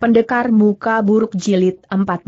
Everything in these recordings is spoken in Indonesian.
Pendekar Muka Buruk Jilid 14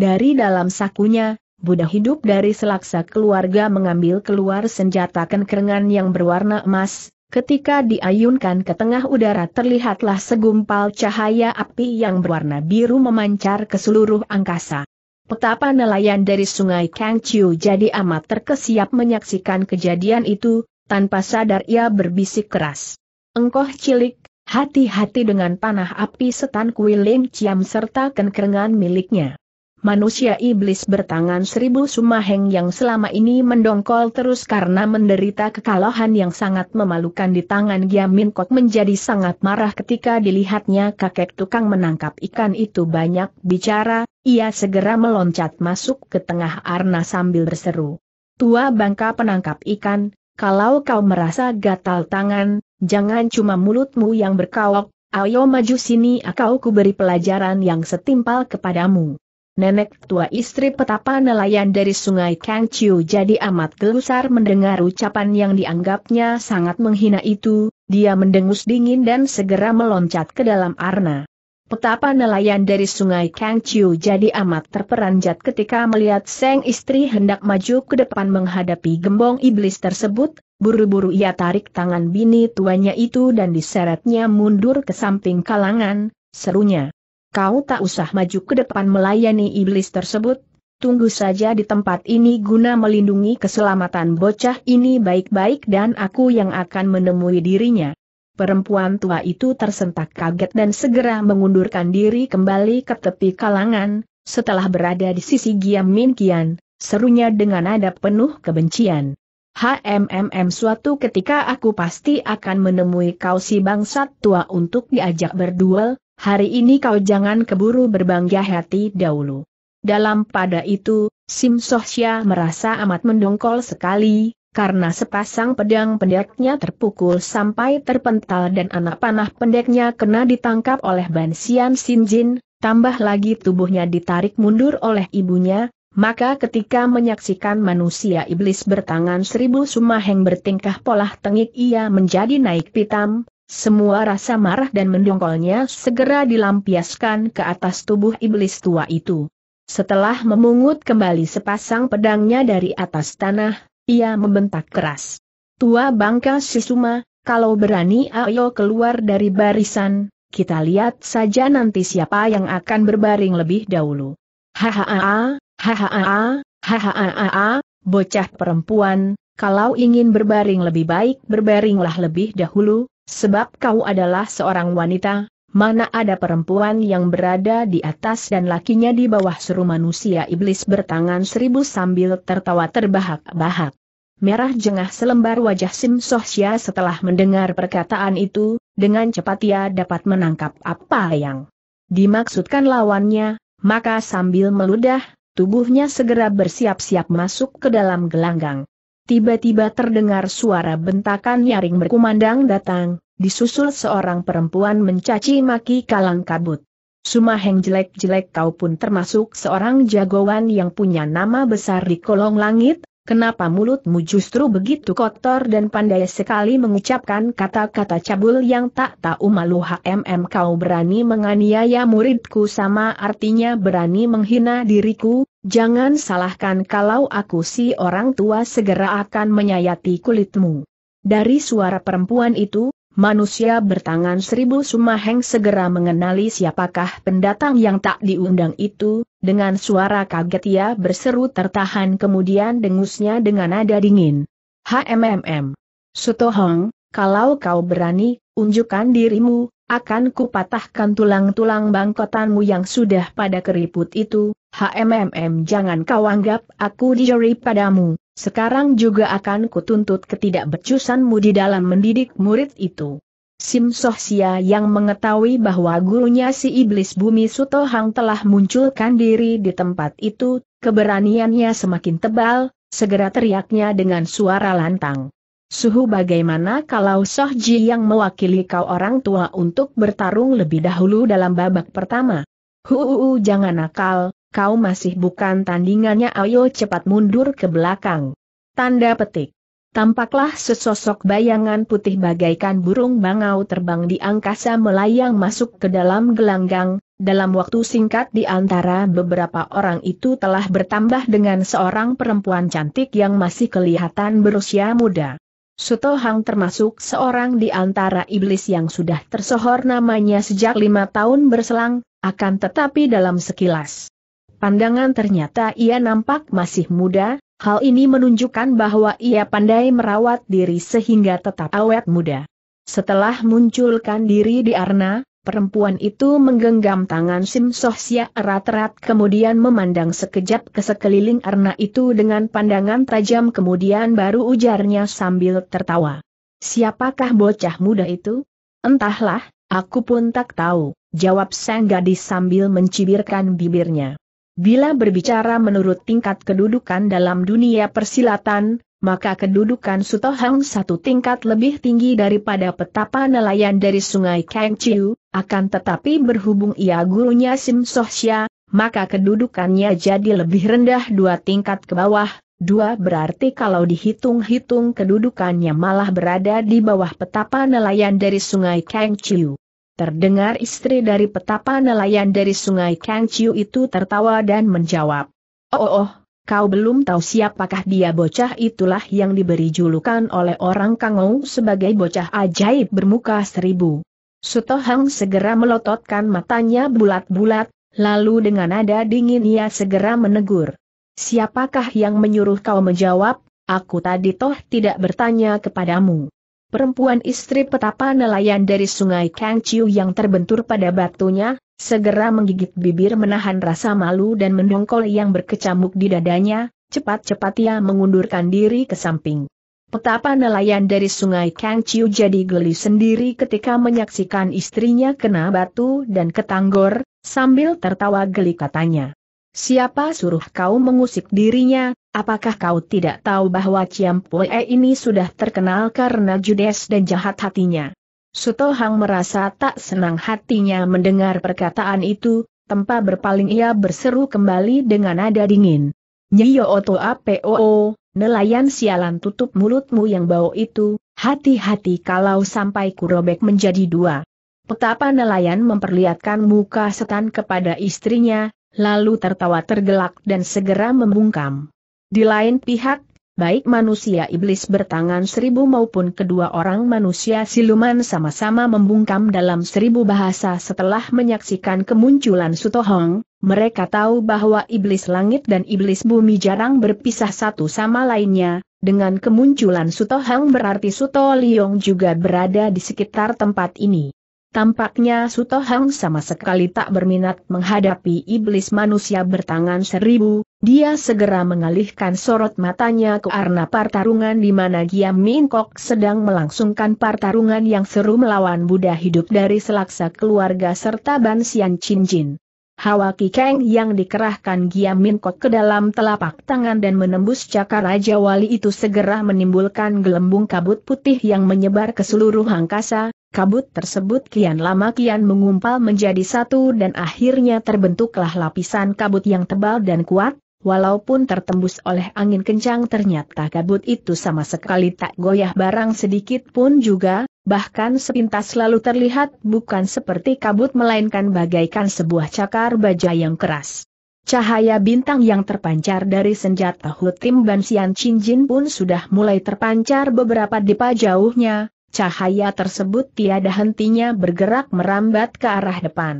Dari dalam sakunya, Buddha hidup dari selaksa keluarga mengambil keluar senjata kenkerengan yang berwarna emas, ketika diayunkan ke tengah udara terlihatlah segumpal cahaya api yang berwarna biru memancar ke seluruh angkasa. Petapa nelayan dari sungai Kangchiu jadi amat terkesiap menyaksikan kejadian itu, tanpa sadar ia berbisik keras. Engkoh cilik, Hati-hati dengan panah api setan kuil Lim Chiam serta kenkerengan miliknya. Manusia iblis bertangan seribu sumaheng yang selama ini mendongkol terus karena menderita kekalahan yang sangat memalukan di tangan Giamin Kok menjadi sangat marah ketika dilihatnya kakek tukang menangkap ikan itu banyak bicara, ia segera meloncat masuk ke tengah arna sambil berseru. Tua bangka penangkap ikan, kalau kau merasa gatal tangan, Jangan cuma mulutmu yang berkawok, ayo maju sini aku kuberi pelajaran yang setimpal kepadamu. Nenek tua istri petapa nelayan dari sungai Kangciu jadi amat gelusar mendengar ucapan yang dianggapnya sangat menghina itu, dia mendengus dingin dan segera meloncat ke dalam arna. Petapa nelayan dari sungai Kang Chiu jadi amat terperanjat ketika melihat Seng istri hendak maju ke depan menghadapi gembong iblis tersebut, buru-buru ia tarik tangan bini tuanya itu dan diseretnya mundur ke samping kalangan, serunya. Kau tak usah maju ke depan melayani iblis tersebut, tunggu saja di tempat ini guna melindungi keselamatan bocah ini baik-baik dan aku yang akan menemui dirinya. Perempuan tua itu tersentak kaget dan segera mengundurkan diri kembali ke tepi kalangan, setelah berada di sisi Giam Min Kian, serunya dengan nada penuh kebencian. HMMM suatu ketika aku pasti akan menemui kau si bangsat tua untuk diajak berduel, hari ini kau jangan keburu berbangga hati dahulu. Dalam pada itu, Sim Sohsya merasa amat mendongkol sekali, karena sepasang pedang pendeknya terpukul sampai terpental dan anak panah pendeknya kena ditangkap oleh Bansian Sinjin, tambah lagi tubuhnya ditarik mundur oleh ibunya, maka ketika menyaksikan manusia iblis bertangan seribu sumaheng bertingkah polah tengik ia menjadi naik pitam, semua rasa marah dan mendongkolnya segera dilampiaskan ke atas tubuh iblis tua itu. Setelah memungut kembali sepasang pedangnya dari atas tanah, ia membentak keras. Tua bangka Sisuma, kalau berani ayo keluar dari barisan, kita lihat saja nanti siapa yang akan berbaring lebih dahulu. Hahaha, hahaha, hahaha, bocah perempuan, kalau ingin berbaring lebih baik berbaringlah lebih dahulu, sebab kau adalah seorang wanita, mana ada perempuan yang berada di atas dan lakinya di bawah seru manusia iblis bertangan seribu sambil tertawa terbahak-bahak. Merah jengah selembar wajah Sim Sohsia setelah mendengar perkataan itu, dengan cepat ia dapat menangkap apa yang dimaksudkan lawannya, maka sambil meludah, tubuhnya segera bersiap-siap masuk ke dalam gelanggang. Tiba-tiba terdengar suara bentakan nyaring berkumandang datang, disusul seorang perempuan mencaci maki kalang kabut. Sumaheng jelek-jelek kau pun termasuk seorang jagoan yang punya nama besar di kolong langit, Kenapa mulutmu justru begitu kotor dan pandai sekali mengucapkan kata-kata cabul yang tak tahu malu HMM kau berani menganiaya muridku sama artinya berani menghina diriku, jangan salahkan kalau aku si orang tua segera akan menyayati kulitmu. Dari suara perempuan itu, manusia bertangan seribu sumaheng segera mengenali siapakah pendatang yang tak diundang itu, dengan suara kaget ia berseru tertahan kemudian dengusnya dengan nada dingin. HMMM. Sutohong, kalau kau berani, unjukkan dirimu, akan kupatahkan tulang-tulang bangkotanmu yang sudah pada keriput itu, HMMM jangan kau anggap aku dijeri padamu, sekarang juga akan kutuntut ketidakbecusanmu di dalam mendidik murid itu. Sim Sohsia yang mengetahui bahwa gurunya si iblis bumi Sutohang telah munculkan diri di tempat itu, keberaniannya semakin tebal, segera teriaknya dengan suara lantang. Suhu bagaimana kalau Soh Ji yang mewakili kau orang tua untuk bertarung lebih dahulu dalam babak pertama? Huuu, jangan nakal, kau masih bukan tandingannya ayo cepat mundur ke belakang. Tanda petik. Tampaklah sesosok bayangan putih bagaikan burung bangau terbang di angkasa melayang masuk ke dalam gelanggang, dalam waktu singkat di antara beberapa orang itu telah bertambah dengan seorang perempuan cantik yang masih kelihatan berusia muda. Suto Hang termasuk seorang di antara iblis yang sudah tersohor namanya sejak lima tahun berselang, akan tetapi dalam sekilas pandangan ternyata ia nampak masih muda, hal ini menunjukkan bahwa ia pandai merawat diri sehingga tetap awet muda. Setelah munculkan diri di Arna, perempuan itu menggenggam tangan Sim Sohsia erat-erat kemudian memandang sekejap ke sekeliling Arna itu dengan pandangan tajam kemudian baru ujarnya sambil tertawa. Siapakah bocah muda itu? Entahlah, aku pun tak tahu, jawab sang gadis sambil mencibirkan bibirnya. Bila berbicara menurut tingkat kedudukan dalam dunia persilatan, maka kedudukan Sutohang satu tingkat lebih tinggi daripada petapa nelayan dari sungai Kangchiu, akan tetapi berhubung ia gurunya Sim Sohsya, maka kedudukannya jadi lebih rendah dua tingkat ke bawah, dua berarti kalau dihitung-hitung kedudukannya malah berada di bawah petapa nelayan dari sungai Kangchiu. Terdengar istri dari petapa nelayan dari sungai Kangciu itu tertawa dan menjawab. Oh, oh, oh, kau belum tahu siapakah dia bocah itulah yang diberi julukan oleh orang Kangou sebagai bocah ajaib bermuka seribu. Sutohang segera melototkan matanya bulat-bulat, lalu dengan nada dingin ia segera menegur. Siapakah yang menyuruh kau menjawab, aku tadi toh tidak bertanya kepadamu perempuan istri petapa nelayan dari sungai Kangchiu yang terbentur pada batunya, segera menggigit bibir menahan rasa malu dan mendongkol yang berkecamuk di dadanya, cepat-cepat ia mengundurkan diri ke samping. Petapa nelayan dari sungai Kangchiu jadi geli sendiri ketika menyaksikan istrinya kena batu dan ketanggor, sambil tertawa geli katanya. Siapa suruh kau mengusik dirinya, apakah kau tidak tahu bahwa Pue ini sudah terkenal karena judes dan jahat hatinya? Suto Hang merasa tak senang hatinya mendengar perkataan itu, tempa berpaling ia berseru kembali dengan nada dingin. Nyiyo Oto APOO, nelayan sialan tutup mulutmu yang bau itu, hati-hati kalau sampai kurobek menjadi dua. Petapa nelayan memperlihatkan muka setan kepada istrinya, lalu tertawa tergelak dan segera membungkam. Di lain pihak, baik manusia iblis bertangan seribu maupun kedua orang manusia siluman sama-sama membungkam dalam seribu bahasa setelah menyaksikan kemunculan Sutohong, mereka tahu bahwa iblis langit dan iblis bumi jarang berpisah satu sama lainnya, dengan kemunculan Sutohang berarti Suto Liong juga berada di sekitar tempat ini. Tampaknya Suto Hang sama sekali tak berminat menghadapi iblis manusia bertangan seribu, dia segera mengalihkan sorot matanya ke arena pertarungan di mana Giam Kok sedang melangsungkan pertarungan yang seru melawan Buddha hidup dari selaksa keluarga serta Ban Sian Chin Jin. Hawa Kikeng yang dikerahkan Giam Kok ke dalam telapak tangan dan menembus cakar Raja Wali itu segera menimbulkan gelembung kabut putih yang menyebar ke seluruh angkasa, Kabut tersebut kian lama kian mengumpal menjadi satu dan akhirnya terbentuklah lapisan kabut yang tebal dan kuat, walaupun tertembus oleh angin kencang ternyata kabut itu sama sekali tak goyah barang sedikit pun juga, bahkan sepintas lalu terlihat bukan seperti kabut melainkan bagaikan sebuah cakar baja yang keras. Cahaya bintang yang terpancar dari senjata Hutim Bansian Jin pun sudah mulai terpancar beberapa depa jauhnya, cahaya tersebut tiada hentinya bergerak merambat ke arah depan.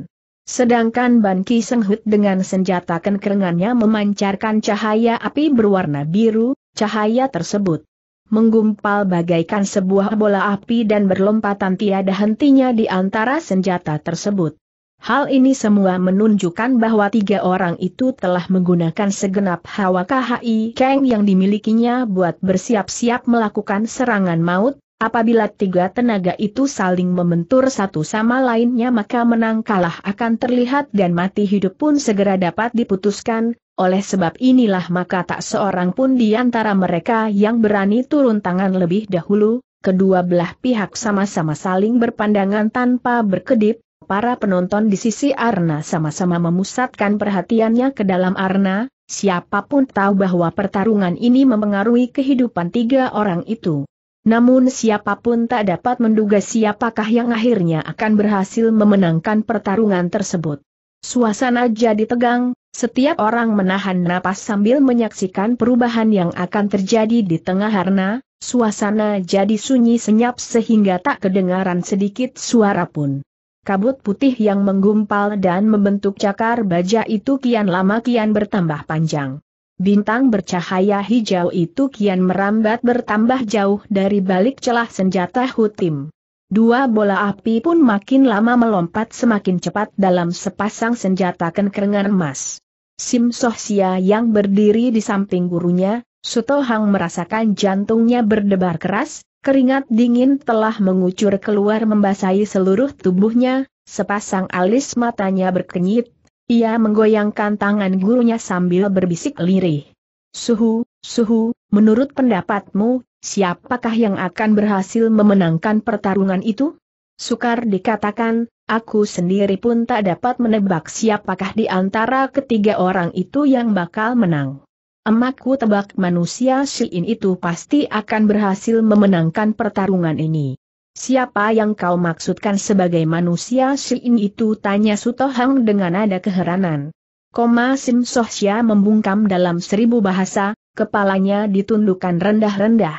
Sedangkan Ban Ki Senghut dengan senjata kenkerengannya memancarkan cahaya api berwarna biru, cahaya tersebut menggumpal bagaikan sebuah bola api dan berlompatan tiada hentinya di antara senjata tersebut. Hal ini semua menunjukkan bahwa tiga orang itu telah menggunakan segenap hawa KHI Kang yang dimilikinya buat bersiap-siap melakukan serangan maut, Apabila tiga tenaga itu saling membentur satu sama lainnya maka menang kalah akan terlihat dan mati hidup pun segera dapat diputuskan, oleh sebab inilah maka tak seorang pun di antara mereka yang berani turun tangan lebih dahulu, kedua belah pihak sama-sama saling berpandangan tanpa berkedip, para penonton di sisi Arna sama-sama memusatkan perhatiannya ke dalam Arna, siapapun tahu bahwa pertarungan ini memengaruhi kehidupan tiga orang itu. Namun siapapun tak dapat menduga siapakah yang akhirnya akan berhasil memenangkan pertarungan tersebut. Suasana jadi tegang, setiap orang menahan napas sambil menyaksikan perubahan yang akan terjadi di tengah harna, suasana jadi sunyi senyap sehingga tak kedengaran sedikit suara pun. Kabut putih yang menggumpal dan membentuk cakar baja itu kian lama kian bertambah panjang. Bintang bercahaya hijau itu kian merambat bertambah jauh dari balik celah senjata Hutim. Dua bola api pun makin lama melompat semakin cepat dalam sepasang senjata kenkerengan emas. Sim Sohsia yang berdiri di samping gurunya, Suto Hang merasakan jantungnya berdebar keras, keringat dingin telah mengucur keluar membasahi seluruh tubuhnya, sepasang alis matanya berkenyit, ia menggoyangkan tangan gurunya sambil berbisik lirih. Suhu, suhu, menurut pendapatmu, siapakah yang akan berhasil memenangkan pertarungan itu? Sukar dikatakan, aku sendiri pun tak dapat menebak siapakah di antara ketiga orang itu yang bakal menang. Emakku tebak manusia Syiin itu pasti akan berhasil memenangkan pertarungan ini. Siapa yang kau maksudkan sebagai manusia Shin itu tanya Sutohang dengan nada keheranan. Koma Sim Sia membungkam dalam seribu bahasa, kepalanya ditundukkan rendah-rendah.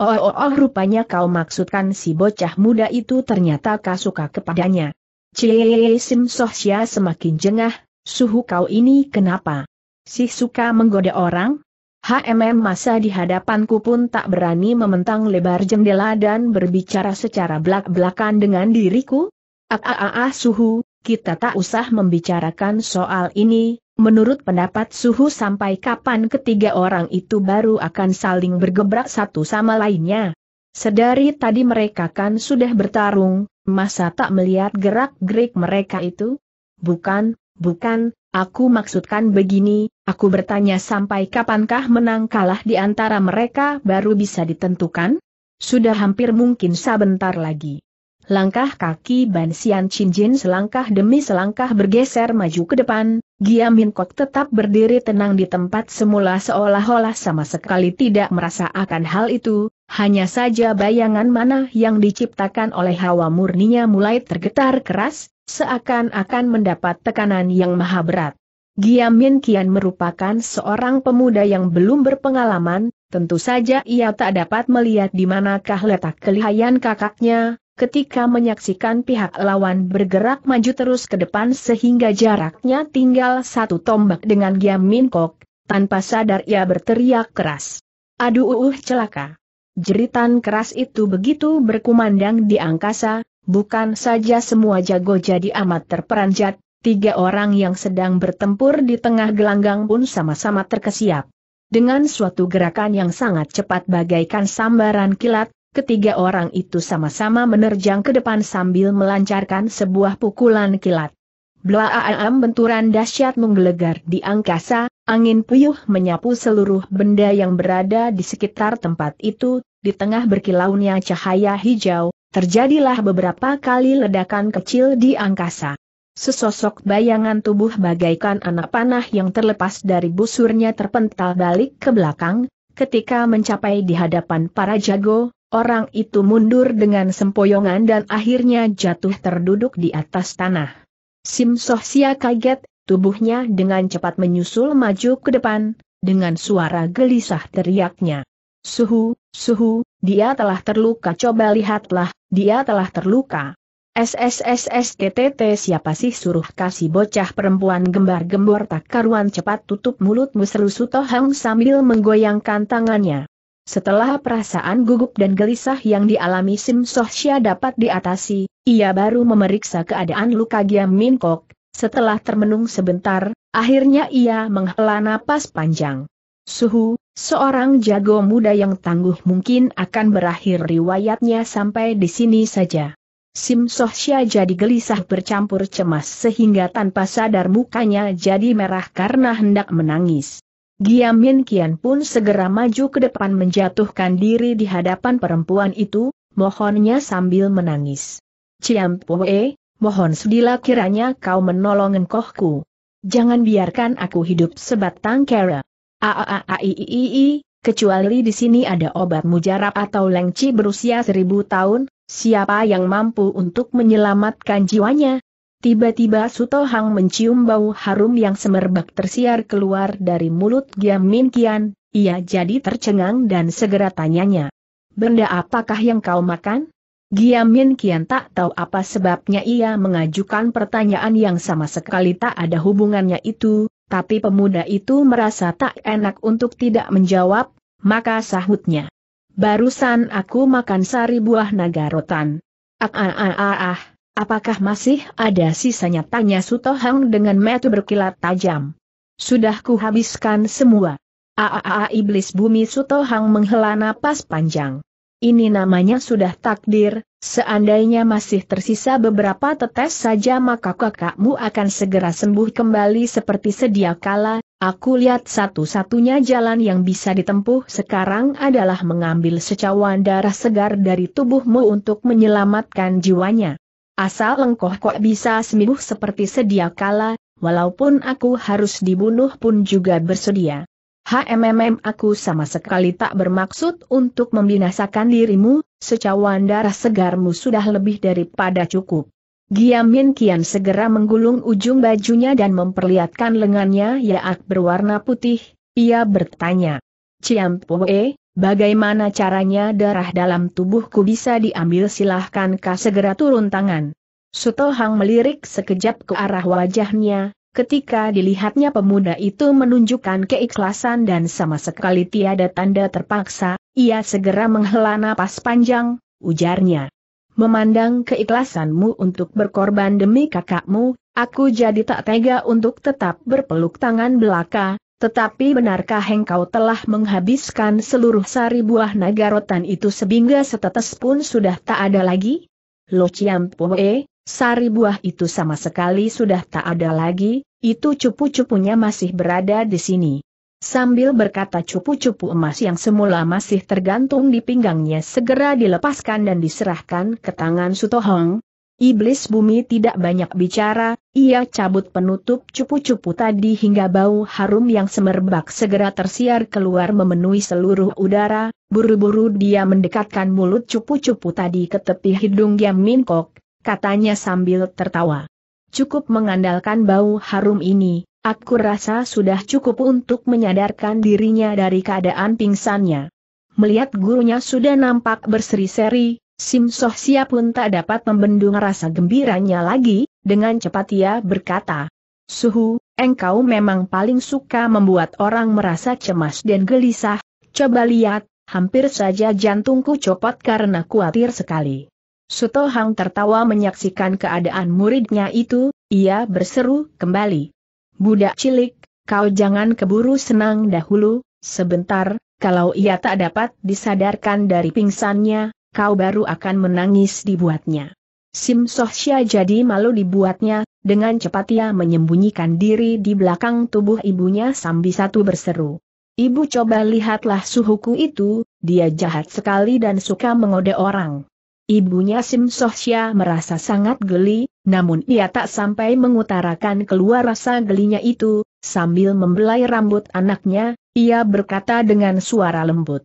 Oh, oh, oh rupanya kau maksudkan si bocah muda itu ternyata kau suka kepadanya. Cie Sim Sia semakin jengah, suhu kau ini kenapa? Si suka menggoda orang? HMM masa di hadapanku pun tak berani mementang lebar jendela dan berbicara secara belak-belakan dengan diriku? Ah, ah, ah, ah, suhu, kita tak usah membicarakan soal ini, menurut pendapat suhu sampai kapan ketiga orang itu baru akan saling bergebrak satu sama lainnya. Sedari tadi mereka kan sudah bertarung, masa tak melihat gerak-gerik mereka itu? Bukan, bukan, Aku maksudkan begini, aku bertanya sampai kapankah menang kalah di antara mereka baru bisa ditentukan? Sudah hampir mungkin sebentar lagi. Langkah kaki Ban Xian Jin selangkah demi selangkah bergeser maju ke depan, Giam Min Kok tetap berdiri tenang di tempat semula seolah-olah sama sekali tidak merasa akan hal itu, hanya saja bayangan mana yang diciptakan oleh hawa murninya mulai tergetar keras, seakan-akan mendapat tekanan yang maha berat. Giamin Kian merupakan seorang pemuda yang belum berpengalaman, tentu saja ia tak dapat melihat di manakah letak kelihayan kakaknya, ketika menyaksikan pihak lawan bergerak maju terus ke depan sehingga jaraknya tinggal satu tombak dengan Giamin Kok, tanpa sadar ia berteriak keras. Aduh uh, celaka. Jeritan keras itu begitu berkumandang di angkasa, bukan saja semua jago jadi amat terperanjat, tiga orang yang sedang bertempur di tengah gelanggang pun sama-sama terkesiap. Dengan suatu gerakan yang sangat cepat bagaikan sambaran kilat, ketiga orang itu sama-sama menerjang ke depan sambil melancarkan sebuah pukulan kilat. Blaaam benturan dahsyat menggelegar di angkasa, Angin puyuh menyapu seluruh benda yang berada di sekitar tempat itu, di tengah berkilaunya cahaya hijau, terjadilah beberapa kali ledakan kecil di angkasa. Sesosok bayangan tubuh bagaikan anak panah yang terlepas dari busurnya terpental balik ke belakang, ketika mencapai di hadapan para jago, orang itu mundur dengan sempoyongan dan akhirnya jatuh terduduk di atas tanah. Sim Sohsia kaget, tubuhnya dengan cepat menyusul maju ke depan, dengan suara gelisah teriaknya. Suhu, suhu, dia telah terluka coba lihatlah, dia telah terluka. SSSSTTT siapa sih suruh kasih bocah perempuan gembar-gembor tak karuan cepat tutup mulut seru Sutohang sambil menggoyangkan tangannya. Setelah perasaan gugup dan gelisah yang dialami Sim Sohsia dapat diatasi, ia baru memeriksa keadaan luka Giam Min Kok, setelah termenung sebentar, akhirnya ia menghela napas panjang. Suhu, seorang jago muda yang tangguh mungkin akan berakhir riwayatnya sampai di sini saja. Sim Sohsya jadi gelisah bercampur cemas sehingga tanpa sadar mukanya jadi merah karena hendak menangis. Giamin Kian pun segera maju ke depan menjatuhkan diri di hadapan perempuan itu, mohonnya sambil menangis. Ciam Poe, mohon sudila kiranya kau menolong engkohku. Jangan biarkan aku hidup sebatang kera. Aaaaiii, kecuali di sini ada obat mujarab atau lengci berusia seribu tahun, siapa yang mampu untuk menyelamatkan jiwanya? Tiba-tiba Suto Hang mencium bau harum yang semerbak tersiar keluar dari mulut Giam Min Kian, ia jadi tercengang dan segera tanyanya. Benda apakah yang kau makan? Giamin Kian tak tahu apa sebabnya ia mengajukan pertanyaan yang sama sekali tak ada hubungannya itu, tapi pemuda itu merasa tak enak untuk tidak menjawab, maka sahutnya. Barusan aku makan sari buah naga rotan. Ah, ah, ah, ah, ah apakah masih ada sisanya tanya Sutohang dengan metu berkilat tajam. Sudah kuhabiskan semua. Aa iblis bumi Sutohang menghela napas panjang. Ini namanya sudah takdir, seandainya masih tersisa beberapa tetes saja maka kakakmu akan segera sembuh kembali seperti sedia kala, aku lihat satu-satunya jalan yang bisa ditempuh sekarang adalah mengambil secawan darah segar dari tubuhmu untuk menyelamatkan jiwanya. Asal lengkoh kok bisa sembuh seperti sedia kala, walaupun aku harus dibunuh pun juga bersedia. HMMM aku sama sekali tak bermaksud untuk membinasakan dirimu, secawan darah segarmu sudah lebih daripada cukup. Giamin Kian segera menggulung ujung bajunya dan memperlihatkan lengannya yaak berwarna putih, ia bertanya. Ciampoe, bagaimana caranya darah dalam tubuhku bisa diambil silahkan silahkankah segera turun tangan? Suto melirik sekejap ke arah wajahnya, Ketika dilihatnya pemuda itu menunjukkan keikhlasan dan sama sekali tiada tanda terpaksa, ia segera menghela napas panjang, ujarnya. Memandang keikhlasanmu untuk berkorban demi kakakmu, aku jadi tak tega untuk tetap berpeluk tangan belaka, tetapi benarkah engkau telah menghabiskan seluruh sari buah naga rotan itu sehingga setetes pun sudah tak ada lagi? Lo Chiam Poe, Sari buah itu sama sekali sudah tak ada lagi, itu cupu-cupunya masih berada di sini. Sambil berkata cupu-cupu emas yang semula masih tergantung di pinggangnya segera dilepaskan dan diserahkan ke tangan Sutohong. Iblis bumi tidak banyak bicara, ia cabut penutup cupu-cupu tadi hingga bau harum yang semerbak segera tersiar keluar memenuhi seluruh udara, buru-buru dia mendekatkan mulut cupu-cupu tadi ke tepi hidung Yam Min Kok, katanya sambil tertawa. Cukup mengandalkan bau harum ini, aku rasa sudah cukup untuk menyadarkan dirinya dari keadaan pingsannya. Melihat gurunya sudah nampak berseri-seri, Simsoh Soh pun tak dapat membendung rasa gembiranya lagi, dengan cepat ia berkata, Suhu, engkau memang paling suka membuat orang merasa cemas dan gelisah, coba lihat, hampir saja jantungku copot karena khawatir sekali. Suto Hang tertawa menyaksikan keadaan muridnya itu, ia berseru kembali. Budak cilik, kau jangan keburu senang dahulu, sebentar, kalau ia tak dapat disadarkan dari pingsannya, kau baru akan menangis dibuatnya. Sim Sia jadi malu dibuatnya, dengan cepat ia menyembunyikan diri di belakang tubuh ibunya sambil satu berseru. Ibu coba lihatlah suhuku itu, dia jahat sekali dan suka mengode orang. Ibunya Sim Sohsya merasa sangat geli, namun ia tak sampai mengutarakan keluar rasa gelinya itu, sambil membelai rambut anaknya, ia berkata dengan suara lembut.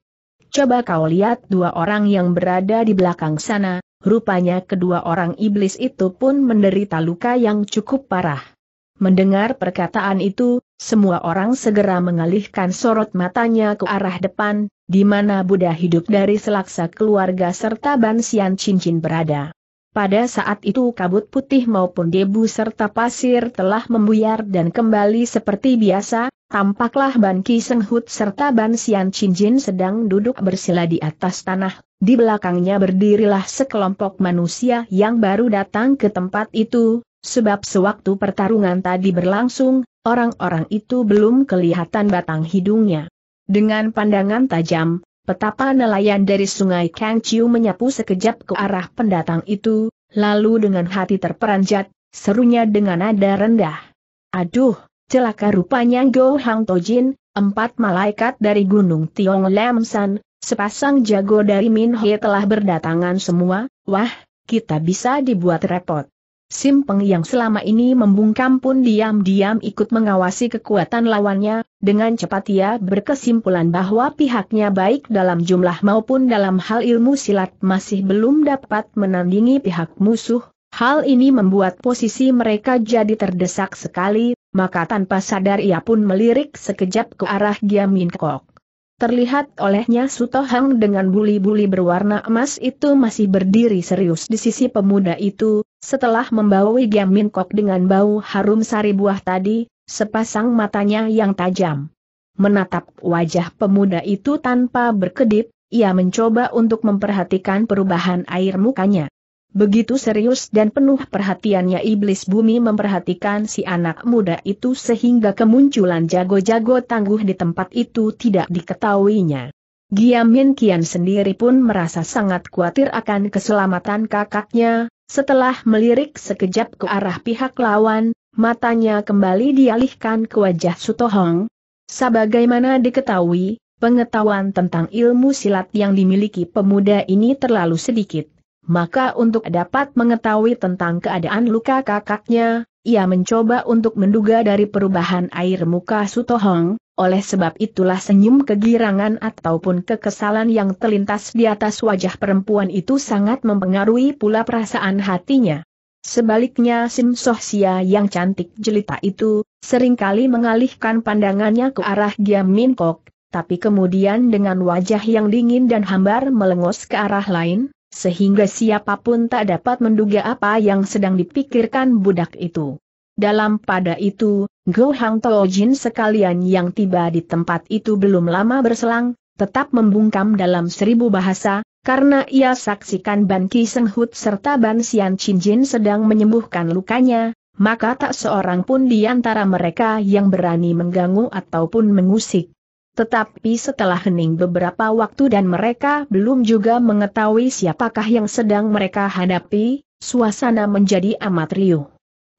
Coba kau lihat dua orang yang berada di belakang sana, rupanya kedua orang iblis itu pun menderita luka yang cukup parah. Mendengar perkataan itu, semua orang segera mengalihkan sorot matanya ke arah depan, di mana Buddha hidup dari selaksa keluarga serta bansian cincin berada. Pada saat itu kabut putih maupun debu serta pasir telah membuyar dan kembali seperti biasa, tampaklah Ban Ki Senghut serta Ban Sian Cincin sedang duduk bersila di atas tanah, di belakangnya berdirilah sekelompok manusia yang baru datang ke tempat itu, Sebab sewaktu pertarungan tadi berlangsung, orang-orang itu belum kelihatan batang hidungnya. Dengan pandangan tajam, petapa nelayan dari sungai Kangchiu menyapu sekejap ke arah pendatang itu, lalu dengan hati terperanjat, serunya dengan nada rendah. Aduh, celaka rupanya Go Hang Tojin, empat malaikat dari Gunung Tiong San, sepasang jago dari Min He telah berdatangan semua, wah, kita bisa dibuat repot. Simpeng yang selama ini membungkam pun diam-diam ikut mengawasi kekuatan lawannya, dengan cepat ia berkesimpulan bahwa pihaknya baik dalam jumlah maupun dalam hal ilmu silat masih belum dapat menandingi pihak musuh, hal ini membuat posisi mereka jadi terdesak sekali, maka tanpa sadar ia pun melirik sekejap ke arah Giam Kok. Terlihat olehnya Sutohang dengan buli-buli berwarna emas itu masih berdiri serius di sisi pemuda itu, setelah membawa Gamin Kok dengan bau harum sari buah tadi, sepasang matanya yang tajam. Menatap wajah pemuda itu tanpa berkedip, ia mencoba untuk memperhatikan perubahan air mukanya. Begitu serius dan penuh perhatiannya iblis bumi memperhatikan si anak muda itu sehingga kemunculan jago-jago tangguh di tempat itu tidak diketahuinya. Giamin Kian sendiri pun merasa sangat khawatir akan keselamatan kakaknya, setelah melirik sekejap ke arah pihak lawan, matanya kembali dialihkan ke wajah Sutohong. Sebagaimana diketahui, pengetahuan tentang ilmu silat yang dimiliki pemuda ini terlalu sedikit. Maka untuk dapat mengetahui tentang keadaan luka kakaknya, ia mencoba untuk menduga dari perubahan air muka Sutohong, oleh sebab itulah senyum kegirangan ataupun kekesalan yang terlintas di atas wajah perempuan itu sangat mempengaruhi pula perasaan hatinya. Sebaliknya Sim Sohsia yang cantik jelita itu, seringkali mengalihkan pandangannya ke arah Giam Min Kok, tapi kemudian dengan wajah yang dingin dan hambar melengos ke arah lain, sehingga siapapun tak dapat menduga apa yang sedang dipikirkan budak itu. Dalam pada itu, Go Hang Jin sekalian yang tiba di tempat itu belum lama berselang, tetap membungkam dalam seribu bahasa, karena ia saksikan Ban Ki Seng Hut serta Ban Xian Chin Jin sedang menyembuhkan lukanya, maka tak seorang pun di antara mereka yang berani mengganggu ataupun mengusik. Tetapi setelah hening beberapa waktu dan mereka belum juga mengetahui siapakah yang sedang mereka hadapi, suasana menjadi amat riuh.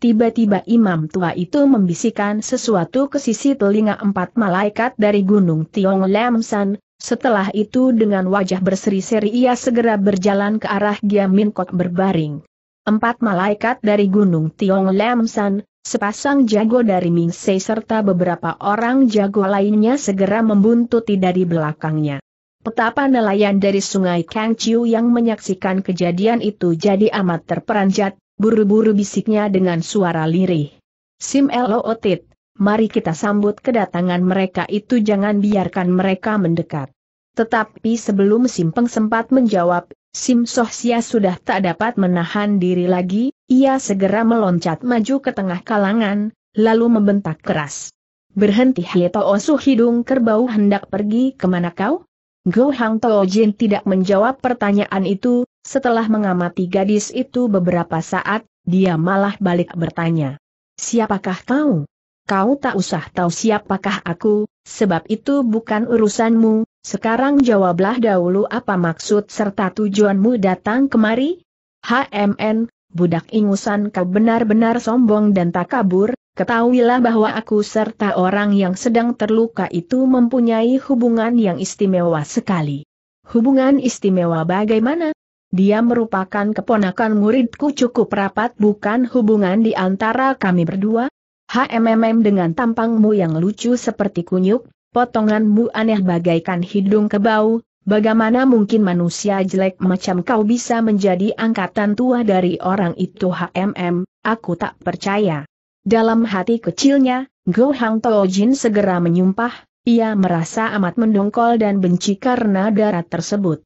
Tiba-tiba imam tua itu membisikkan sesuatu ke sisi telinga empat malaikat dari Gunung Tiong San. setelah itu dengan wajah berseri-seri ia segera berjalan ke arah Giamin Kok berbaring. Empat malaikat dari Gunung Tiong San, sepasang jago dari Ming Se serta beberapa orang jago lainnya segera membuntuti dari belakangnya. Petapa nelayan dari sungai Chiu yang menyaksikan kejadian itu jadi amat terperanjat, buru-buru bisiknya dengan suara lirih. Sim Elo Otit, mari kita sambut kedatangan mereka itu jangan biarkan mereka mendekat. Tetapi sebelum Simpeng sempat menjawab, Sim Sohsia sudah tak dapat menahan diri lagi, ia segera meloncat maju ke tengah kalangan, lalu membentak keras. Berhenti Hieto Osu hidung kerbau hendak pergi kemana kau? Go Hang Tao tidak menjawab pertanyaan itu, setelah mengamati gadis itu beberapa saat, dia malah balik bertanya. Siapakah kau? Kau tak usah tahu siapakah aku, sebab itu bukan urusanmu, sekarang jawablah dahulu apa maksud serta tujuanmu datang kemari? HMN, budak ingusan kau benar-benar sombong dan tak kabur, ketahuilah bahwa aku serta orang yang sedang terluka itu mempunyai hubungan yang istimewa sekali. Hubungan istimewa bagaimana? Dia merupakan keponakan muridku cukup rapat bukan hubungan di antara kami berdua? HMMM dengan tampangmu yang lucu seperti kunyuk, potonganmu aneh bagaikan hidung kebau, bagaimana mungkin manusia jelek macam kau bisa menjadi angkatan tua dari orang itu HMM, aku tak percaya. Dalam hati kecilnya, Go Hang Jin segera menyumpah, ia merasa amat mendongkol dan benci karena darah tersebut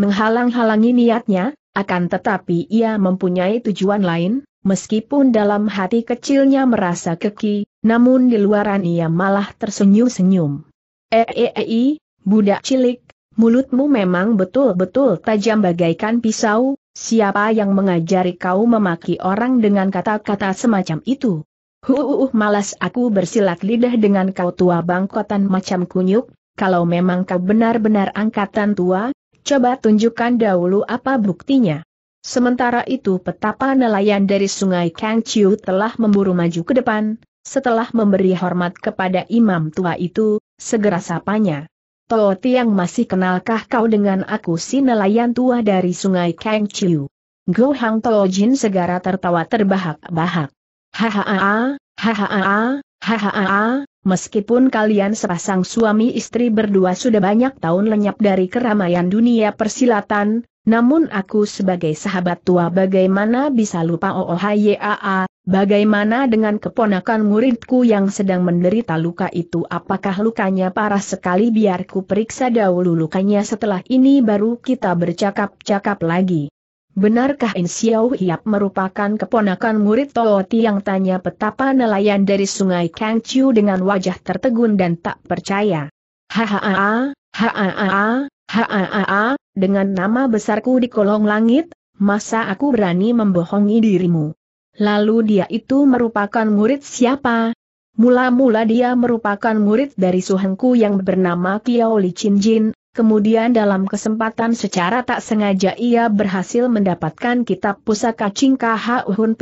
menghalang-halangi niatnya, akan tetapi ia mempunyai tujuan lain, meskipun dalam hati kecilnya merasa keki, namun di luaran ia malah tersenyum-senyum. Eeei, eh, eh, eh, budak cilik, mulutmu memang betul-betul tajam bagaikan pisau, siapa yang mengajari kau memaki orang dengan kata-kata semacam itu? Huuuh malas aku bersilat lidah dengan kau tua bangkotan macam kunyuk, kalau memang kau benar-benar angkatan tua, Coba tunjukkan dahulu apa buktinya. Sementara itu petapa nelayan dari sungai Kang Chiu telah memburu maju ke depan, setelah memberi hormat kepada imam tua itu, segera sapanya. Toh Tiang masih kenalkah kau dengan aku si nelayan tua dari sungai Chiu? Go Hang Toh Jin segera tertawa terbahak-bahak. Hahaha, hahaha, hahaha, Meskipun kalian sepasang suami istri berdua sudah banyak tahun lenyap dari keramaian dunia persilatan, namun aku sebagai sahabat tua bagaimana bisa lupa OOHYAA, oh, ah, ah. bagaimana dengan keponakan muridku yang sedang menderita luka itu apakah lukanya parah sekali biarku periksa dahulu lukanya setelah ini baru kita bercakap-cakap lagi. Benarkah In Xiao Hiap merupakan keponakan murid Ti yang tanya petapa nelayan dari sungai Chiu dengan wajah tertegun dan tak percaya? Hahaha, hahaha, hahaha, dengan nama besarku di kolong langit, masa aku berani membohongi dirimu? Lalu dia itu merupakan murid siapa? Mula-mula dia merupakan murid dari suhengku yang bernama Kiao Li Chin Jin, Kemudian dalam kesempatan secara tak sengaja ia berhasil mendapatkan kitab pusaka Cingka Hauhun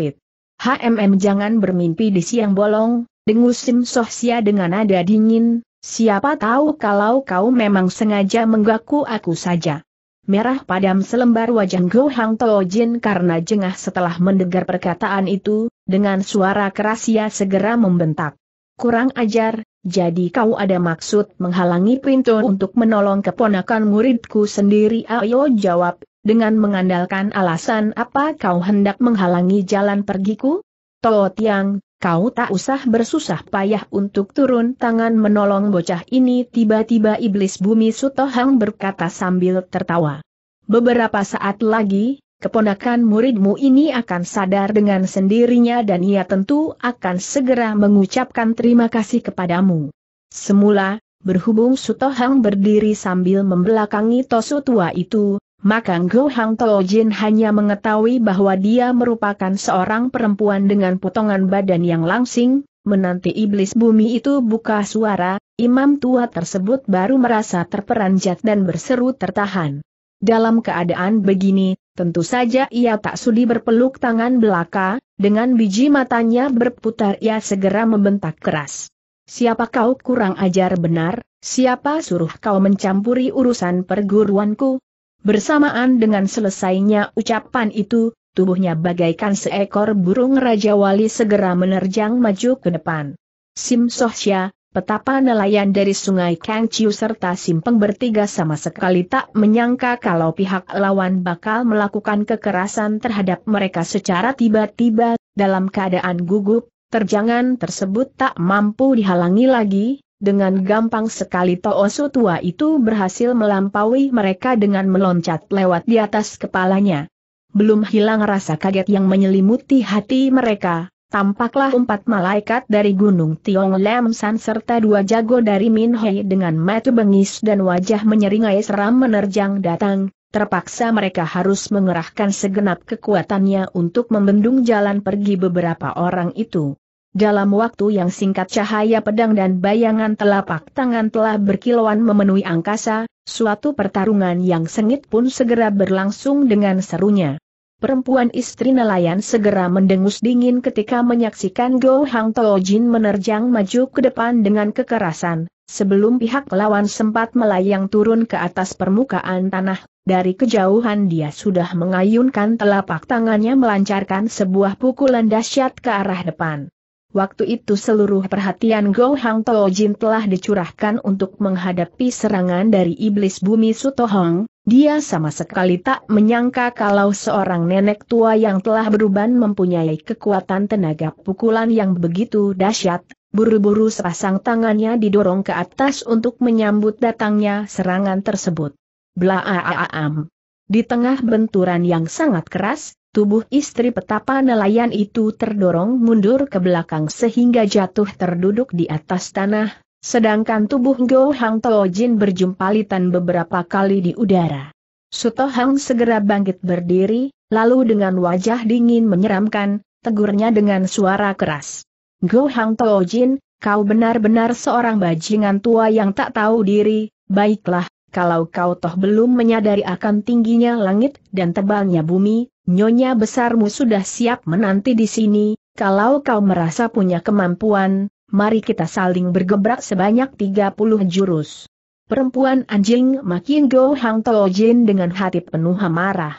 HMM jangan bermimpi di siang bolong, dengus Sim Sohsia dengan nada dingin, siapa tahu kalau kau memang sengaja menggaku aku saja. Merah padam selembar wajah Go Hang Jin karena jengah setelah mendengar perkataan itu, dengan suara keras ia segera membentak. Kurang ajar, jadi kau ada maksud menghalangi pintu untuk menolong keponakan muridku sendiri ayo jawab, dengan mengandalkan alasan apa kau hendak menghalangi jalan pergiku? Toh Tiang, kau tak usah bersusah payah untuk turun tangan menolong bocah ini tiba-tiba iblis bumi Sutohang berkata sambil tertawa. Beberapa saat lagi, keponakan muridmu ini akan sadar dengan sendirinya dan ia tentu akan segera mengucapkan terima kasih kepadamu. Semula, berhubung Sutohang berdiri sambil membelakangi Tosu tua itu, maka Gohang Hang Tojin hanya mengetahui bahwa dia merupakan seorang perempuan dengan potongan badan yang langsing, menanti iblis bumi itu buka suara, imam tua tersebut baru merasa terperanjat dan berseru tertahan. Dalam keadaan begini, tentu saja ia tak sudi berpeluk tangan belaka, dengan biji matanya berputar ia segera membentak keras. Siapa kau kurang ajar benar, siapa suruh kau mencampuri urusan perguruanku? Bersamaan dengan selesainya ucapan itu, tubuhnya bagaikan seekor burung Raja Wali segera menerjang maju ke depan. Sim Sohsya, Petapa nelayan dari sungai Kangciu serta Simpeng bertiga sama sekali tak menyangka kalau pihak lawan bakal melakukan kekerasan terhadap mereka secara tiba-tiba, dalam keadaan gugup, terjangan tersebut tak mampu dihalangi lagi, dengan gampang sekali Toosu tua itu berhasil melampaui mereka dengan meloncat lewat di atas kepalanya. Belum hilang rasa kaget yang menyelimuti hati mereka, tampaklah empat malaikat dari Gunung Tiong Lam San serta dua jago dari Min Hei dengan mata bengis dan wajah menyeringai seram menerjang datang, terpaksa mereka harus mengerahkan segenap kekuatannya untuk membendung jalan pergi beberapa orang itu. Dalam waktu yang singkat cahaya pedang dan bayangan telapak tangan telah berkilauan memenuhi angkasa, suatu pertarungan yang sengit pun segera berlangsung dengan serunya. Perempuan istri nelayan segera mendengus dingin ketika menyaksikan Go Hang Tao Jin menerjang maju ke depan dengan kekerasan, sebelum pihak lawan sempat melayang turun ke atas permukaan tanah, dari kejauhan dia sudah mengayunkan telapak tangannya melancarkan sebuah pukulan dahsyat ke arah depan. Waktu itu seluruh perhatian Go Hang Tao Jin telah dicurahkan untuk menghadapi serangan dari iblis bumi Sutohong, dia sama sekali tak menyangka kalau seorang nenek tua yang telah beruban mempunyai kekuatan tenaga pukulan yang begitu dahsyat. Buru-buru sepasang tangannya didorong ke atas untuk menyambut datangnya serangan tersebut. Blaaam. Di tengah benturan yang sangat keras, tubuh istri petapa nelayan itu terdorong mundur ke belakang sehingga jatuh terduduk di atas tanah, Sedangkan tubuh Go Hang Tojin berjumpalitan beberapa kali di udara. Suto Hang segera bangkit berdiri, lalu dengan wajah dingin menyeramkan, tegurnya dengan suara keras. Go Hang Jin, kau benar-benar seorang bajingan tua yang tak tahu diri, baiklah, kalau kau toh belum menyadari akan tingginya langit dan tebalnya bumi, nyonya besarmu sudah siap menanti di sini, kalau kau merasa punya kemampuan, mari kita saling bergebrak sebanyak 30 jurus. Perempuan anjing makin Go Hang Jin dengan hati penuh amarah.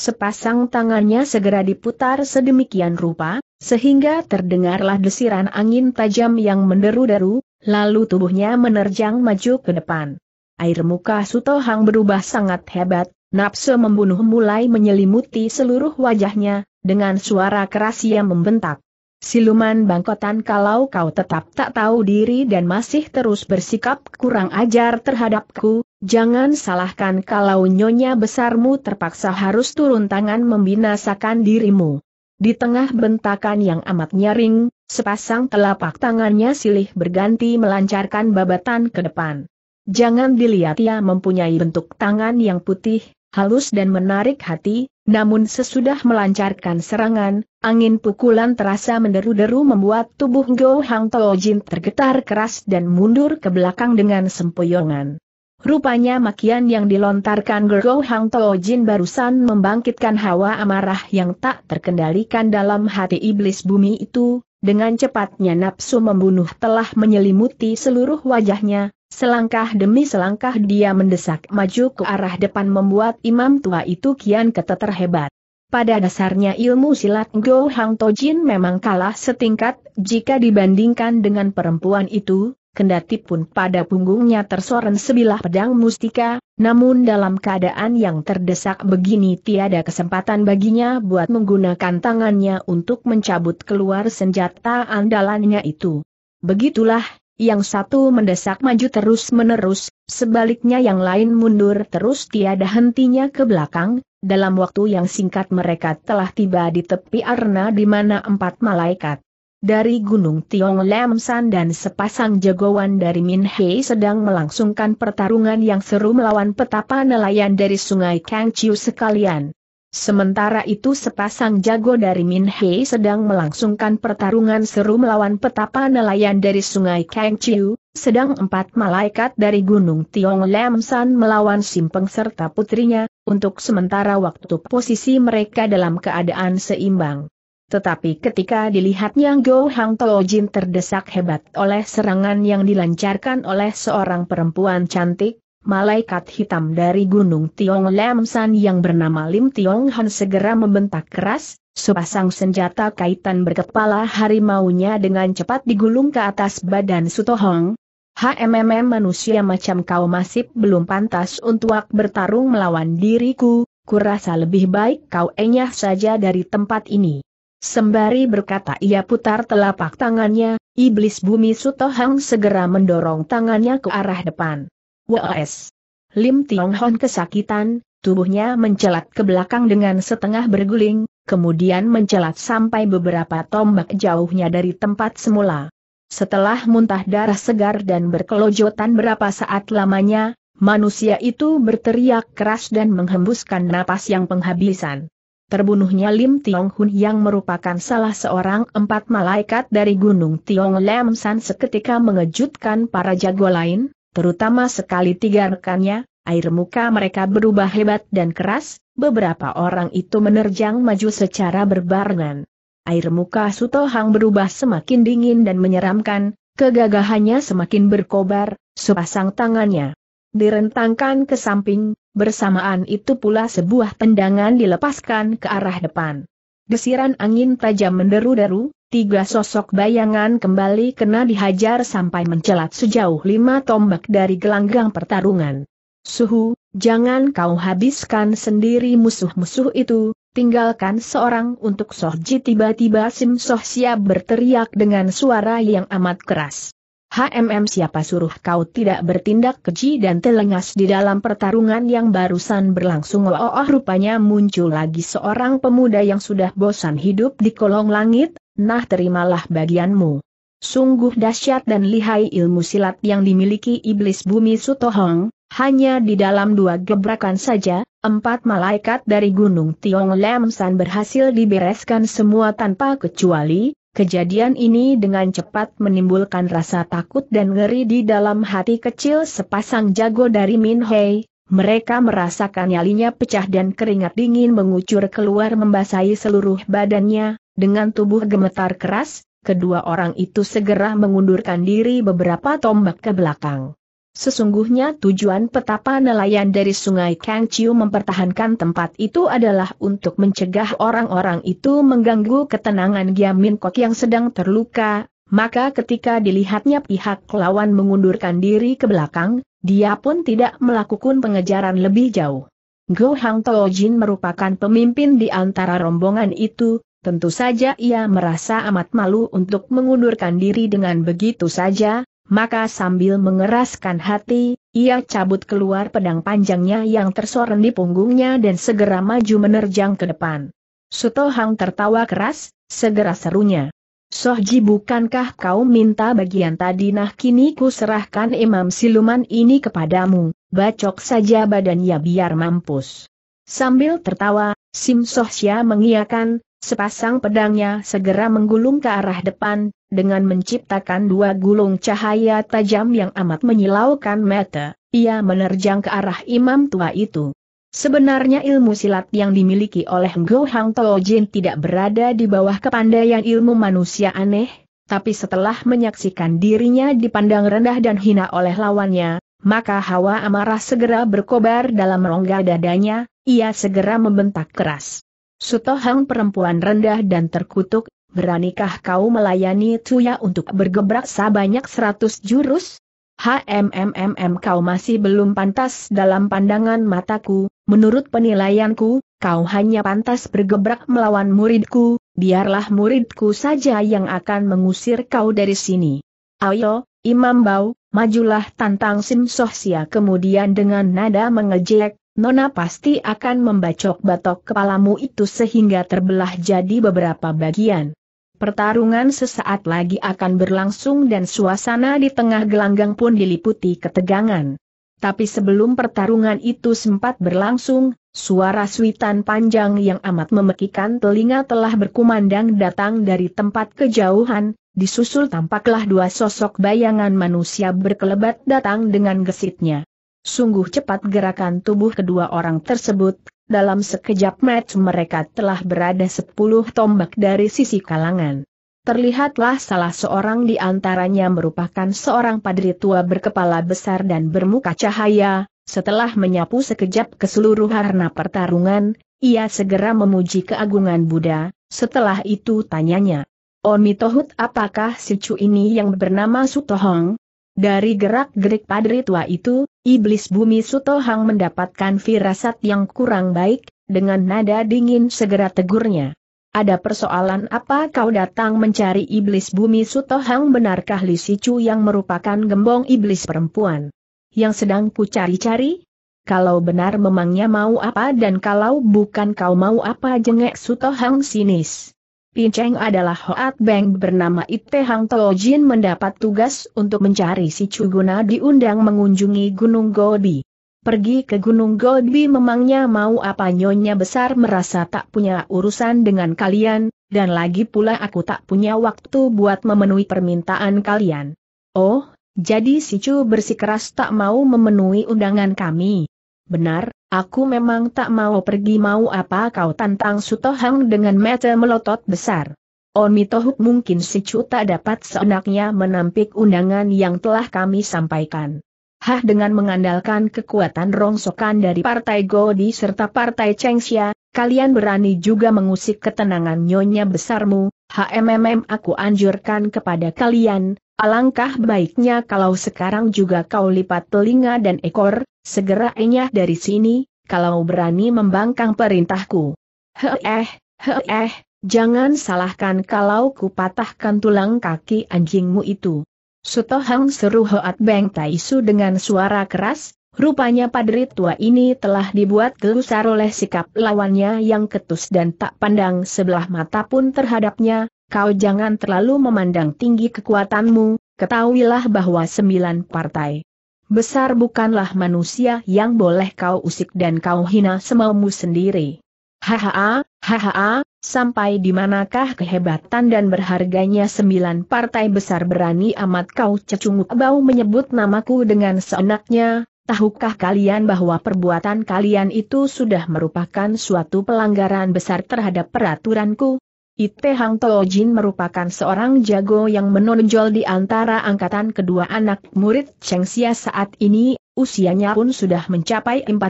Sepasang tangannya segera diputar sedemikian rupa, sehingga terdengarlah desiran angin tajam yang menderu-deru, lalu tubuhnya menerjang maju ke depan. Air muka Suto Hang berubah sangat hebat, nafsu membunuh mulai menyelimuti seluruh wajahnya, dengan suara keras yang membentak. Siluman bangkotan kalau kau tetap tak tahu diri dan masih terus bersikap kurang ajar terhadapku, jangan salahkan kalau nyonya besarmu terpaksa harus turun tangan membinasakan dirimu. Di tengah bentakan yang amat nyaring, sepasang telapak tangannya silih berganti melancarkan babatan ke depan. Jangan dilihat ia mempunyai bentuk tangan yang putih, halus dan menarik hati, namun sesudah melancarkan serangan, angin pukulan terasa menderu-deru membuat tubuh Go Hang Tao Jin tergetar keras dan mundur ke belakang dengan sempoyongan. Rupanya makian yang dilontarkan Go Hang Tao Jin barusan membangkitkan hawa amarah yang tak terkendalikan dalam hati iblis bumi itu, dengan cepatnya nafsu membunuh telah menyelimuti seluruh wajahnya, Selangkah demi selangkah dia mendesak maju ke arah depan membuat imam tua itu kian keteter hebat. Pada dasarnya ilmu silat Go Hang Tojin memang kalah setingkat jika dibandingkan dengan perempuan itu, kendati pun pada punggungnya tersoren sebilah pedang mustika, namun dalam keadaan yang terdesak begini tiada kesempatan baginya buat menggunakan tangannya untuk mencabut keluar senjata andalannya itu. Begitulah yang satu mendesak maju terus-menerus, sebaliknya yang lain mundur terus tiada hentinya ke belakang, dalam waktu yang singkat mereka telah tiba di tepi arna di mana empat malaikat dari Gunung Tiong San dan sepasang jagoan dari Min Hei sedang melangsungkan pertarungan yang seru melawan petapa nelayan dari Sungai Kang Chiu sekalian. Sementara itu sepasang jago dari Minhei sedang melangsungkan pertarungan seru melawan petapa nelayan dari sungai Kangchiu, sedang empat malaikat dari Gunung Tiong Lam melawan Simpeng serta putrinya, untuk sementara waktu posisi mereka dalam keadaan seimbang. Tetapi ketika dilihatnya Go Hang Tao Jin terdesak hebat oleh serangan yang dilancarkan oleh seorang perempuan cantik, malaikat hitam dari Gunung Tiong Lam San yang bernama Lim Tiong Han segera membentak keras, sepasang senjata kaitan berkepala harimaunya dengan cepat digulung ke atas badan Sutohong. HMMM manusia macam kau masih belum pantas untuk bertarung melawan diriku, kurasa lebih baik kau enyah saja dari tempat ini. Sembari berkata ia putar telapak tangannya, iblis bumi Sutohang segera mendorong tangannya ke arah depan. WOS. Lim Tiong Hon kesakitan, tubuhnya mencelat ke belakang dengan setengah berguling, kemudian mencelat sampai beberapa tombak jauhnya dari tempat semula. Setelah muntah darah segar dan berkelojotan berapa saat lamanya, manusia itu berteriak keras dan menghembuskan napas yang penghabisan. Terbunuhnya Lim Tiong Hun yang merupakan salah seorang empat malaikat dari Gunung Tiong Lam San seketika mengejutkan para jago lain, terutama sekali tiga rekannya, air muka mereka berubah hebat dan keras, beberapa orang itu menerjang maju secara berbarengan. Air muka Suto Hang berubah semakin dingin dan menyeramkan, kegagahannya semakin berkobar, sepasang tangannya direntangkan ke samping, bersamaan itu pula sebuah tendangan dilepaskan ke arah depan. Desiran angin tajam menderu-deru, Tiga sosok bayangan kembali kena dihajar sampai mencelat sejauh lima tombak dari gelanggang pertarungan. Suhu, jangan kau habiskan sendiri musuh-musuh itu, tinggalkan seorang untuk Sohji tiba-tiba Sim Soh siap berteriak dengan suara yang amat keras. HMM siapa suruh kau tidak bertindak keji dan telengas di dalam pertarungan yang barusan berlangsung oh, oh, oh rupanya muncul lagi seorang pemuda yang sudah bosan hidup di kolong langit nah terimalah bagianmu. Sungguh dahsyat dan lihai ilmu silat yang dimiliki iblis bumi Sutohong, hanya di dalam dua gebrakan saja, empat malaikat dari Gunung Tiong Lemsan berhasil dibereskan semua tanpa kecuali, kejadian ini dengan cepat menimbulkan rasa takut dan ngeri di dalam hati kecil sepasang jago dari Min Hei, mereka merasakan nyalinya pecah dan keringat dingin mengucur keluar membasahi seluruh badannya, dengan tubuh gemetar keras, kedua orang itu segera mengundurkan diri beberapa tombak ke belakang. Sesungguhnya tujuan petapa nelayan dari sungai Chiu mempertahankan tempat itu adalah untuk mencegah orang-orang itu mengganggu ketenangan Min Kok yang sedang terluka, maka ketika dilihatnya pihak lawan mengundurkan diri ke belakang, dia pun tidak melakukan pengejaran lebih jauh. Go Hang Jin merupakan pemimpin di antara rombongan itu, Tentu saja ia merasa amat malu untuk mengundurkan diri dengan begitu saja, maka sambil mengeraskan hati, ia cabut keluar pedang panjangnya yang tersoreng di punggungnya dan segera maju menerjang ke depan. Suto Hang tertawa keras, segera serunya. Sohji bukankah kau minta bagian tadi nah kini ku serahkan imam siluman ini kepadamu, bacok saja badannya biar mampus. Sambil tertawa, Sim Sohsya mengiakan, Sepasang pedangnya segera menggulung ke arah depan, dengan menciptakan dua gulung cahaya tajam yang amat menyilaukan mata, ia menerjang ke arah imam tua itu. Sebenarnya ilmu silat yang dimiliki oleh Ngo Hang Tao Jin tidak berada di bawah kepandaian ilmu manusia aneh, tapi setelah menyaksikan dirinya dipandang rendah dan hina oleh lawannya, maka hawa amarah segera berkobar dalam rongga dadanya, ia segera membentak keras. Sutohang perempuan rendah dan terkutuk, beranikah kau melayani Tuya untuk bergebrak sebanyak seratus jurus? HMMMM kau masih belum pantas dalam pandangan mataku, menurut penilaianku, kau hanya pantas bergebrak melawan muridku, biarlah muridku saja yang akan mengusir kau dari sini. Ayo, Imam Bau, majulah tantang Sim Sohsia kemudian dengan nada mengejek, Nona pasti akan membacok batok kepalamu itu sehingga terbelah jadi beberapa bagian. Pertarungan sesaat lagi akan berlangsung dan suasana di tengah gelanggang pun diliputi ketegangan. Tapi sebelum pertarungan itu sempat berlangsung, suara suitan panjang yang amat memekikan telinga telah berkumandang datang dari tempat kejauhan, disusul tampaklah dua sosok bayangan manusia berkelebat datang dengan gesitnya. Sungguh cepat gerakan tubuh kedua orang tersebut, dalam sekejap match mereka telah berada sepuluh tombak dari sisi kalangan. Terlihatlah salah seorang di antaranya merupakan seorang padri tua berkepala besar dan bermuka cahaya, setelah menyapu sekejap ke seluruh harna pertarungan, ia segera memuji keagungan Buddha, setelah itu tanyanya. Omitohut apakah si Cu ini yang bernama Sutohong? Dari gerak-gerik padri tua itu, iblis bumi Sutohang mendapatkan firasat yang kurang baik, dengan nada dingin segera tegurnya. Ada persoalan apa kau datang mencari iblis bumi Sutohang benarkah Li Sicu yang merupakan gembong iblis perempuan? Yang sedang ku cari-cari? Kalau benar memangnya mau apa dan kalau bukan kau mau apa jengek Sutohang sinis. Pinceng adalah Hoat Beng bernama Ite Hang Tojin mendapat tugas untuk mencari si Cuguna diundang mengunjungi Gunung Gobi. Pergi ke Gunung Gobi memangnya mau apa nyonya besar merasa tak punya urusan dengan kalian, dan lagi pula aku tak punya waktu buat memenuhi permintaan kalian. Oh, jadi si Cu bersikeras tak mau memenuhi undangan kami benar, aku memang tak mau pergi mau apa kau tantang Sutohang dengan mata melotot besar. Omi oh, Tohuk mungkin si Cu tak dapat seenaknya menampik undangan yang telah kami sampaikan. Hah dengan mengandalkan kekuatan rongsokan dari Partai Godi serta Partai Chengxia, kalian berani juga mengusik ketenangan nyonya besarmu, HMMM aku anjurkan kepada kalian, alangkah baiknya kalau sekarang juga kau lipat telinga dan ekor, Segera enyah dari sini, kalau berani membangkang perintahku. Heeh, heeh, jangan salahkan kalau ku patahkan tulang kaki anjingmu itu. Sutohang seru Hoat Beng Taisu dengan suara keras, rupanya padri tua ini telah dibuat gelusar oleh sikap lawannya yang ketus dan tak pandang sebelah mata pun terhadapnya, kau jangan terlalu memandang tinggi kekuatanmu, ketahuilah bahwa sembilan partai Besar bukanlah manusia yang boleh kau usik dan kau hina semaumu sendiri. Hahaha, hahaha, sampai di manakah kehebatan dan berharganya sembilan partai besar berani amat kau cecunguk bau menyebut namaku dengan seenaknya, tahukah kalian bahwa perbuatan kalian itu sudah merupakan suatu pelanggaran besar terhadap peraturanku? Ite Hang Tuo Jin merupakan seorang jago yang menonjol di antara angkatan kedua anak murid Cheng Xia saat ini, usianya pun sudah mencapai 40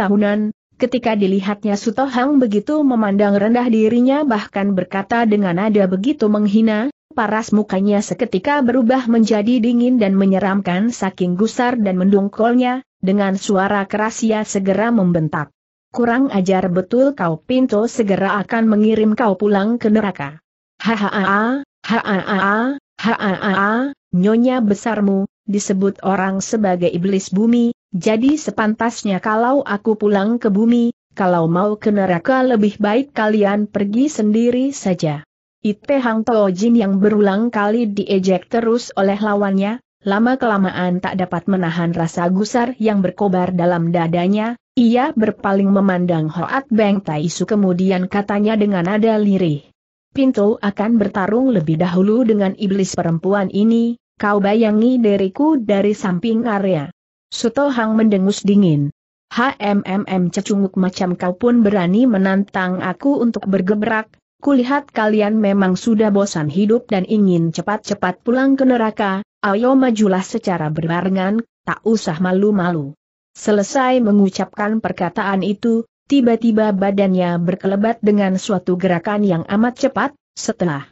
tahunan. Ketika dilihatnya Suto Hang begitu memandang rendah dirinya bahkan berkata dengan nada begitu menghina, paras mukanya seketika berubah menjadi dingin dan menyeramkan saking gusar dan mendongkolnya, dengan suara keras ia segera membentak. Kurang ajar betul kau Pinto segera akan mengirim kau pulang ke neraka. Hahaha, hahaha, hahaha, nyonya besarmu, disebut orang sebagai iblis bumi, jadi sepantasnya kalau aku pulang ke bumi, kalau mau ke neraka lebih baik kalian pergi sendiri saja. Ite Hang Jin yang berulang kali diejek terus oleh lawannya, lama-kelamaan tak dapat menahan rasa gusar yang berkobar dalam dadanya, ia berpaling memandang Hoat Beng Taisu kemudian katanya dengan nada lirih. "Pintu akan bertarung lebih dahulu dengan iblis perempuan ini, kau bayangi diriku dari samping area. Suto Hang mendengus dingin. HMMM cecunguk macam kau pun berani menantang aku untuk bergebrak, kulihat kalian memang sudah bosan hidup dan ingin cepat-cepat pulang ke neraka, ayo majulah secara berbarengan, tak usah malu-malu. Selesai mengucapkan perkataan itu, tiba-tiba badannya berkelebat dengan suatu gerakan yang amat cepat, setelah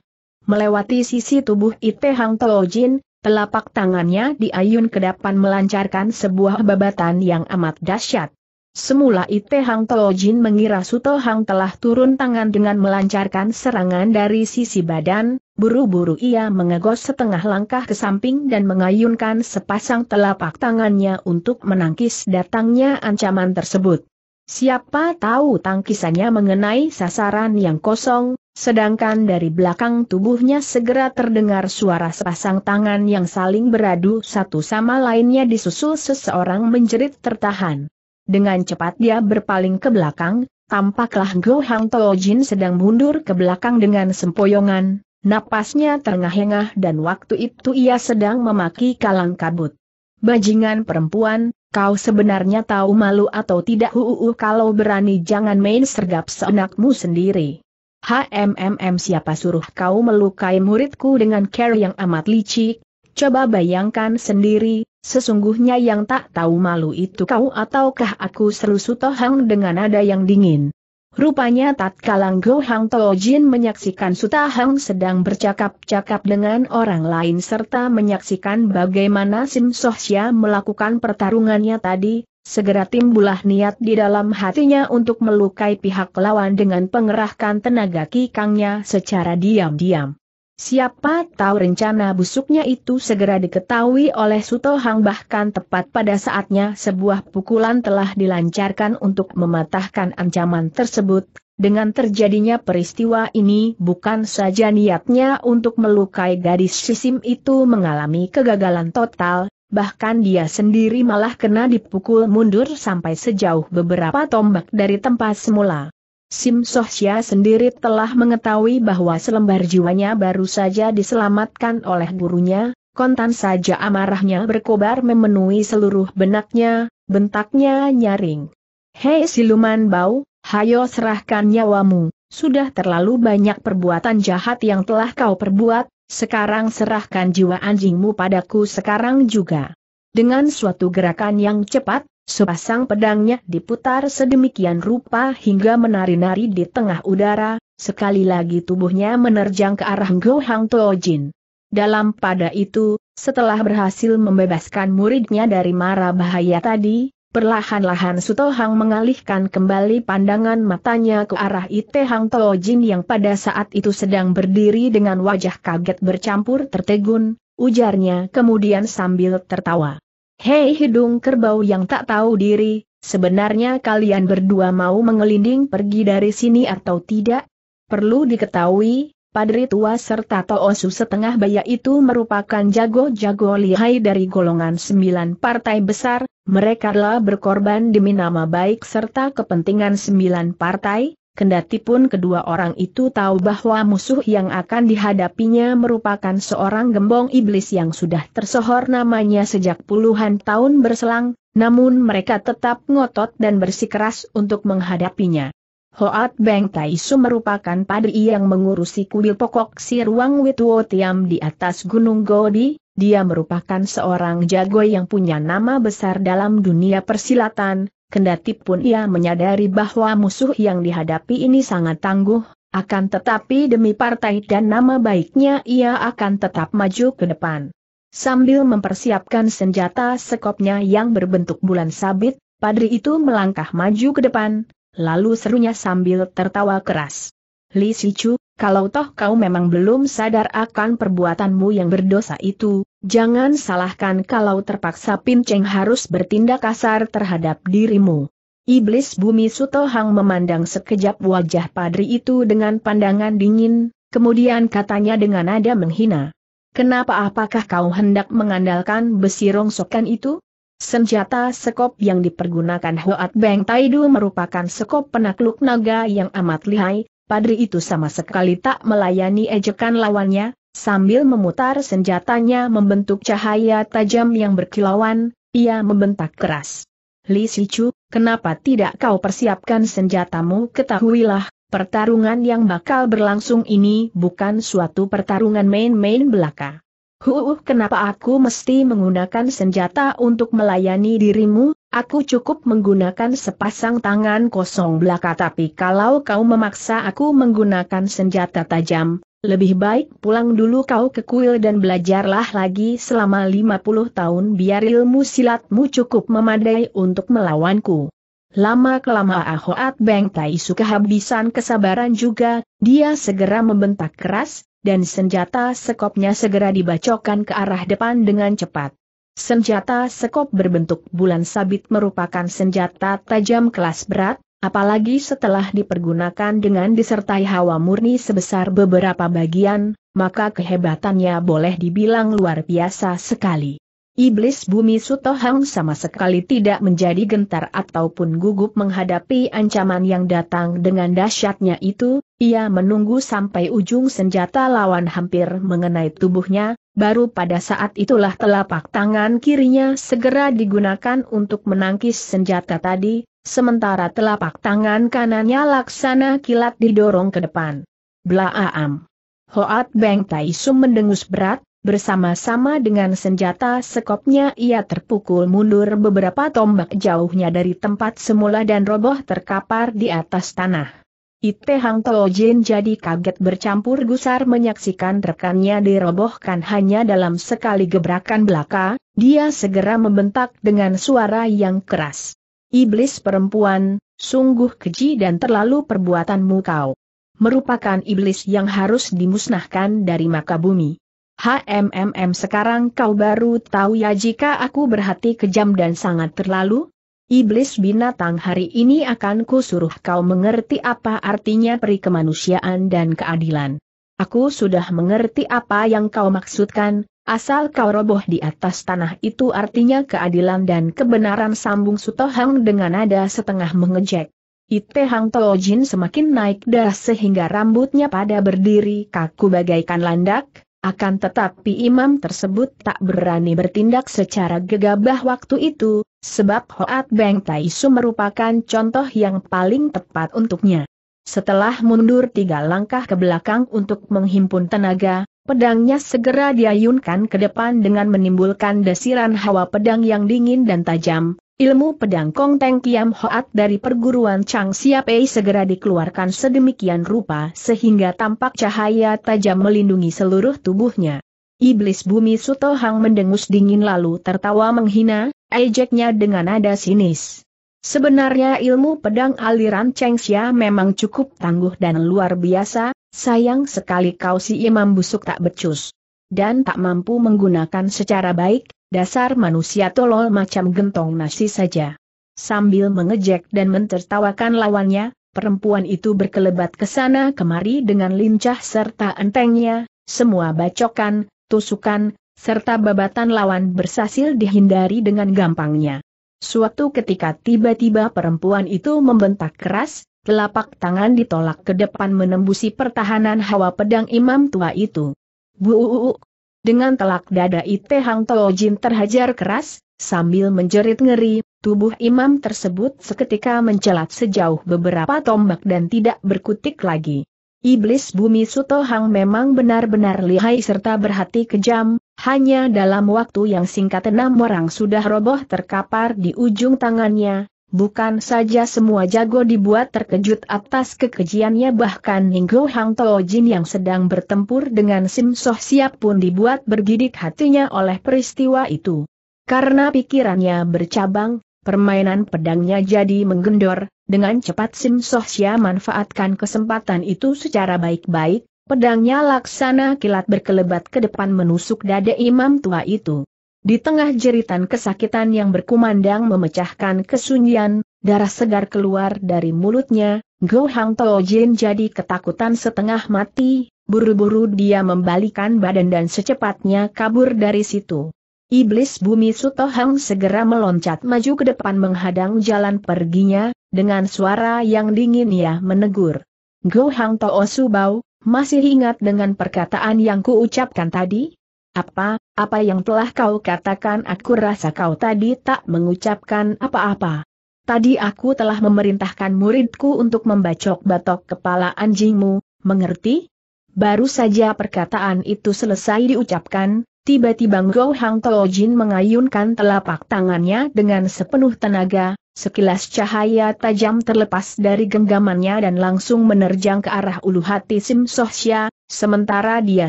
melewati sisi tubuh Ite Hang Jin, telapak tangannya diayun ke depan melancarkan sebuah babatan yang amat dahsyat. Semula Ite Hang Jin mengira Suto Hang telah turun tangan dengan melancarkan serangan dari sisi badan, buru-buru ia mengegos setengah langkah ke samping dan mengayunkan sepasang telapak tangannya untuk menangkis datangnya ancaman tersebut. Siapa tahu tangkisannya mengenai sasaran yang kosong, sedangkan dari belakang tubuhnya segera terdengar suara sepasang tangan yang saling beradu satu sama lainnya disusul seseorang menjerit tertahan. Dengan cepat dia berpaling ke belakang, tampaklah Go Hang Tojin sedang mundur ke belakang dengan sempoyongan, napasnya terengah-engah dan waktu itu ia sedang memaki kalang kabut. Bajingan perempuan, kau sebenarnya tahu malu atau tidak uh, kalau berani jangan main sergap seenakmu sendiri. HMMM siapa suruh kau melukai muridku dengan care yang amat licik, Coba bayangkan sendiri, sesungguhnya yang tak tahu malu itu kau ataukah aku seru Sutohang dengan nada yang dingin. Rupanya tatkala Go Hang Tojin menyaksikan Sutahang sedang bercakap-cakap dengan orang lain serta menyaksikan bagaimana Sim Sia melakukan pertarungannya tadi, segera timbulah niat di dalam hatinya untuk melukai pihak lawan dengan pengerahkan tenaga kikangnya secara diam-diam. Siapa tahu rencana busuknya itu segera diketahui oleh Suto Hang bahkan tepat pada saatnya sebuah pukulan telah dilancarkan untuk mematahkan ancaman tersebut. Dengan terjadinya peristiwa ini bukan saja niatnya untuk melukai gadis sisim itu mengalami kegagalan total, bahkan dia sendiri malah kena dipukul mundur sampai sejauh beberapa tombak dari tempat semula. Sim Sohsia sendiri telah mengetahui bahwa selembar jiwanya baru saja diselamatkan oleh gurunya, kontan saja amarahnya berkobar memenuhi seluruh benaknya, bentaknya nyaring. Hei siluman bau, hayo serahkan nyawamu, sudah terlalu banyak perbuatan jahat yang telah kau perbuat, sekarang serahkan jiwa anjingmu padaku sekarang juga. Dengan suatu gerakan yang cepat, Sepasang pedangnya diputar sedemikian rupa hingga menari-nari di tengah udara, sekali lagi tubuhnya menerjang ke arah Go Hang Tojin. Dalam pada itu, setelah berhasil membebaskan muridnya dari mara bahaya tadi, perlahan-lahan Suto Hang mengalihkan kembali pandangan matanya ke arah Ite Hang Tojin yang pada saat itu sedang berdiri dengan wajah kaget bercampur tertegun, ujarnya kemudian sambil tertawa. Hei hidung kerbau yang tak tahu diri, sebenarnya kalian berdua mau mengelinding pergi dari sini atau tidak? Perlu diketahui, Padri tua serta Toosu setengah baya itu merupakan jago-jago lihai dari golongan sembilan partai besar, mereka lah berkorban demi nama baik serta kepentingan sembilan partai, Kendatipun kedua orang itu tahu bahwa musuh yang akan dihadapinya merupakan seorang gembong iblis yang sudah tersohor namanya sejak puluhan tahun berselang, namun mereka tetap ngotot dan bersikeras untuk menghadapinya. Hoat Beng Taisu merupakan padri yang mengurusi kuil pokok Ruang Witwo Tiam di atas Gunung Godi, dia merupakan seorang jago yang punya nama besar dalam dunia persilatan, kendati pun ia menyadari bahwa musuh yang dihadapi ini sangat tangguh, akan tetapi demi partai dan nama baiknya ia akan tetap maju ke depan. Sambil mempersiapkan senjata sekopnya yang berbentuk bulan sabit, padri itu melangkah maju ke depan, lalu serunya sambil tertawa keras. Li Sichu, kalau toh kau memang belum sadar akan perbuatanmu yang berdosa itu, Jangan salahkan kalau terpaksa Pin Cheng harus bertindak kasar terhadap dirimu. Iblis bumi Sutohang memandang sekejap wajah padri itu dengan pandangan dingin, kemudian katanya dengan nada menghina. Kenapa apakah kau hendak mengandalkan besi rongsokan itu? Senjata sekop yang dipergunakan Hoat Beng Taidu merupakan sekop penakluk naga yang amat lihai, padri itu sama sekali tak melayani ejekan lawannya, Sambil memutar senjatanya membentuk cahaya tajam yang berkilauan, ia membentak keras. Li Sichu, kenapa tidak kau persiapkan senjatamu? Ketahuilah, pertarungan yang bakal berlangsung ini bukan suatu pertarungan main-main belaka. Huh, kenapa aku mesti menggunakan senjata untuk melayani dirimu? Aku cukup menggunakan sepasang tangan kosong belaka tapi kalau kau memaksa aku menggunakan senjata tajam, lebih baik pulang dulu kau ke kuil dan belajarlah lagi selama 50 tahun biar ilmu silatmu cukup memadai untuk melawanku. Lama-kelama Ahoat Beng Tai Su kehabisan kesabaran juga, dia segera membentak keras, dan senjata sekopnya segera dibacokan ke arah depan dengan cepat. Senjata sekop berbentuk bulan sabit merupakan senjata tajam kelas berat, Apalagi setelah dipergunakan dengan disertai hawa murni sebesar beberapa bagian, maka kehebatannya boleh dibilang luar biasa sekali. Iblis bumi Sutohang sama sekali tidak menjadi gentar ataupun gugup menghadapi ancaman yang datang dengan dahsyatnya itu, ia menunggu sampai ujung senjata lawan hampir mengenai tubuhnya, baru pada saat itulah telapak tangan kirinya segera digunakan untuk menangkis senjata tadi, sementara telapak tangan kanannya laksana kilat didorong ke depan. Blaam. Hoat Beng Tai Sum mendengus berat, bersama-sama dengan senjata sekopnya ia terpukul mundur beberapa tombak jauhnya dari tempat semula dan roboh terkapar di atas tanah. Ite Hang Tao Jin jadi kaget bercampur gusar menyaksikan rekannya dirobohkan hanya dalam sekali gebrakan belaka, dia segera membentak dengan suara yang keras. Iblis perempuan, sungguh keji dan terlalu perbuatanmu kau. Merupakan iblis yang harus dimusnahkan dari maka bumi. HMMM sekarang kau baru tahu ya jika aku berhati kejam dan sangat terlalu? Iblis binatang hari ini akan kusuruh kau mengerti apa artinya peri kemanusiaan dan keadilan. Aku sudah mengerti apa yang kau maksudkan, Asal kau roboh di atas tanah itu artinya keadilan dan kebenaran sambung Sutohang dengan nada setengah mengejek. Ite Hang Jin semakin naik darah sehingga rambutnya pada berdiri kaku bagaikan landak, akan tetapi imam tersebut tak berani bertindak secara gegabah waktu itu, sebab Hoat Beng Tai Su merupakan contoh yang paling tepat untuknya. Setelah mundur tiga langkah ke belakang untuk menghimpun tenaga, Pedangnya segera diayunkan ke depan dengan menimbulkan desiran hawa pedang yang dingin dan tajam. Ilmu pedang Kong Teng Kiam Hoat dari perguruan Chang Siapei segera dikeluarkan sedemikian rupa sehingga tampak cahaya tajam melindungi seluruh tubuhnya. Iblis bumi Suto Hang mendengus dingin lalu tertawa menghina, ejeknya dengan nada sinis. Sebenarnya ilmu pedang aliran Xia memang cukup tangguh dan luar biasa, Sayang sekali kau si imam busuk tak becus. Dan tak mampu menggunakan secara baik, dasar manusia tolol macam gentong nasi saja. Sambil mengejek dan mentertawakan lawannya, perempuan itu berkelebat ke sana kemari dengan lincah serta entengnya, semua bacokan, tusukan, serta babatan lawan bersasil dihindari dengan gampangnya. Suatu ketika tiba-tiba perempuan itu membentak keras, Telapak tangan ditolak ke depan menembusi pertahanan hawa pedang imam tua itu. Buuuu. Dengan telak dada Ite Hang Tojin terhajar keras, sambil menjerit ngeri, tubuh imam tersebut seketika mencelat sejauh beberapa tombak dan tidak berkutik lagi. Iblis bumi Suto Hang memang benar-benar lihai serta berhati kejam, hanya dalam waktu yang singkat enam orang sudah roboh terkapar di ujung tangannya, Bukan saja semua jago dibuat terkejut atas kekejiannya bahkan Ninggo Hang Tao Jin yang sedang bertempur dengan Sim Soh Siap pun dibuat bergidik hatinya oleh peristiwa itu. Karena pikirannya bercabang, permainan pedangnya jadi menggendor, dengan cepat Sim Soh Siap manfaatkan kesempatan itu secara baik-baik, pedangnya laksana kilat berkelebat ke depan menusuk dada imam tua itu. Di tengah jeritan kesakitan yang berkumandang memecahkan kesunyian, darah segar keluar dari mulutnya, Go Hang Tao Jin jadi ketakutan setengah mati, buru-buru dia membalikan badan dan secepatnya kabur dari situ. Iblis bumi Sutohang segera meloncat maju ke depan menghadang jalan perginya, dengan suara yang dingin ia menegur. Go Hang Tao Subau, masih ingat dengan perkataan yang kuucapkan tadi? Apa, apa yang telah kau katakan aku rasa kau tadi tak mengucapkan apa-apa. Tadi aku telah memerintahkan muridku untuk membacok batok kepala anjingmu, mengerti? Baru saja perkataan itu selesai diucapkan, Tiba-tiba Ngo Hang Tao Jin mengayunkan telapak tangannya dengan sepenuh tenaga, sekilas cahaya tajam terlepas dari genggamannya dan langsung menerjang ke arah ulu hati Sim Soh Sia, sementara dia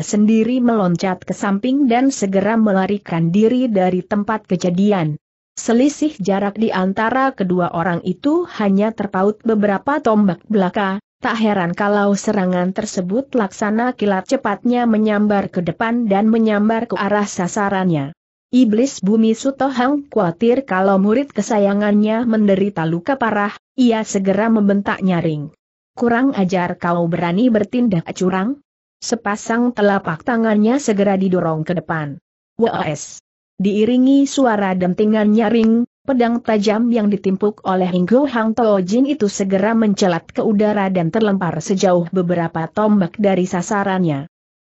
sendiri meloncat ke samping dan segera melarikan diri dari tempat kejadian. Selisih jarak di antara kedua orang itu hanya terpaut beberapa tombak belaka, Tak heran kalau serangan tersebut laksana kilat cepatnya menyambar ke depan dan menyambar ke arah sasarannya. Iblis bumi Sutohang khawatir kalau murid kesayangannya menderita luka parah, ia segera membentak nyaring. Kurang ajar kau berani bertindak curang? Sepasang telapak tangannya segera didorong ke depan. WOS. Diiringi suara dentingan nyaring, Pedang tajam yang ditimpuk oleh Hinggo Hang Tao Jin itu segera mencelat ke udara dan terlempar sejauh beberapa tombak dari sasarannya.